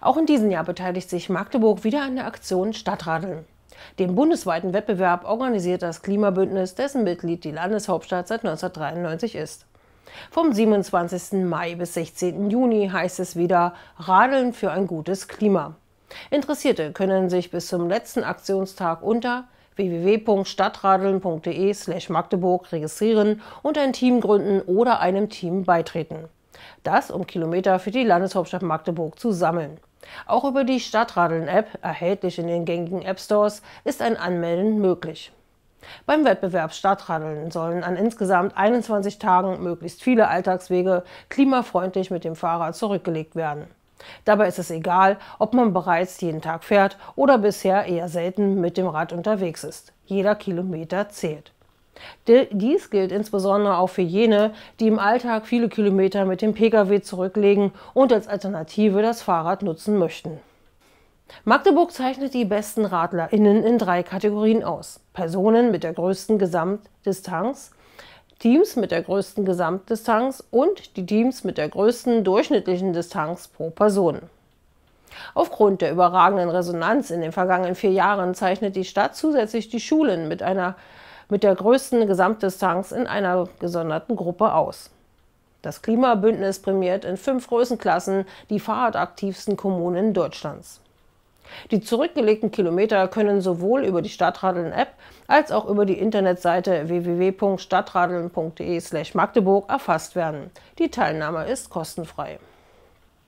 Auch in diesem Jahr beteiligt sich Magdeburg wieder an der Aktion Stadtradeln. Den bundesweiten Wettbewerb organisiert das Klimabündnis, dessen Mitglied die Landeshauptstadt seit 1993 ist. Vom 27. Mai bis 16. Juni heißt es wieder Radeln für ein gutes Klima. Interessierte können sich bis zum letzten Aktionstag unter www.stadtradeln.de/magdeburg registrieren und ein Team gründen oder einem Team beitreten. Das, um Kilometer für die Landeshauptstadt Magdeburg zu sammeln. Auch über die Stadtradeln-App, erhältlich in den gängigen App-Stores, ist ein Anmelden möglich. Beim Wettbewerb Stadtradeln sollen an insgesamt 21 Tagen möglichst viele Alltagswege klimafreundlich mit dem Fahrrad zurückgelegt werden. Dabei ist es egal, ob man bereits jeden Tag fährt oder bisher eher selten mit dem Rad unterwegs ist. Jeder Kilometer zählt. Dies gilt insbesondere auch für jene, die im Alltag viele Kilometer mit dem Pkw zurücklegen und als Alternative das Fahrrad nutzen möchten. Magdeburg zeichnet die besten RadlerInnen in drei Kategorien aus. Personen mit der größten Gesamtdistanz, Teams mit der größten Gesamtdistanz und die Teams mit der größten durchschnittlichen Distanz pro Person. Aufgrund der überragenden Resonanz in den vergangenen vier Jahren zeichnet die Stadt zusätzlich die Schulen mit einer mit der größten Gesamtdistanz in einer gesonderten Gruppe aus. Das Klimabündnis prämiert in fünf Größenklassen die fahrradaktivsten Kommunen Deutschlands. Die zurückgelegten Kilometer können sowohl über die Stadtradeln-App als auch über die Internetseite www.stadtradeln.de/magdeburg erfasst werden. Die Teilnahme ist kostenfrei.